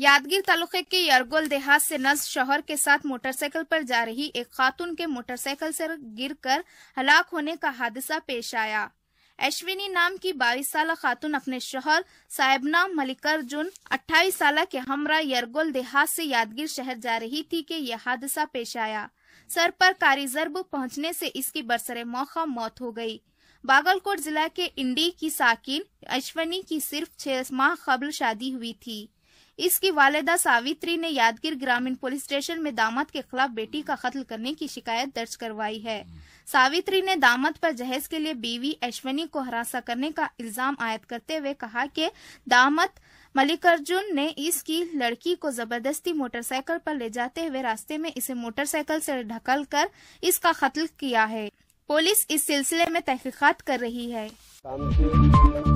यादगीर तालुके के यरगोल देहात से नज शहर के साथ मोटरसाइकिल पर जा रही एक खातून के मोटरसाइकिल से गिरकर हलाक होने का हादसा पेश आया अश्विनी नाम की बाईस साल खातून अपने शहर साहेबना मलिकार्जुन अट्ठाईस साल के हमरा यरगोल देहात से यादगीर शहर जा रही थी कि यह हादसा पेश आया सर पर कारी जरब पहुँचने से इसकी बरसरे मौका मौत हो गई बागलकोट जिला के इंडी की साकिन अश्वनी की सिर्फ छह माह कबल शादी हुई थी इसकी वालदा सावित्री ने यादगीर ग्रामीण पुलिस स्टेशन में दामाद के खिलाफ बेटी का कत्ल करने की शिकायत दर्ज करवाई है सावित्री ने दामाद पर जहेज के लिए बीवी अश्वनी को हरासा करने का इल्जाम आयद करते हुए कहा कि दामाद मल्लिकार्जुन ने इसकी लड़की को जबरदस्ती मोटरसाइकिल पर ले जाते हुए रास्ते में इसे मोटरसाइकिल से ढकल कर इसका कत्ल किया है पुलिस इस सिलसिले में तहकीकात कर रही है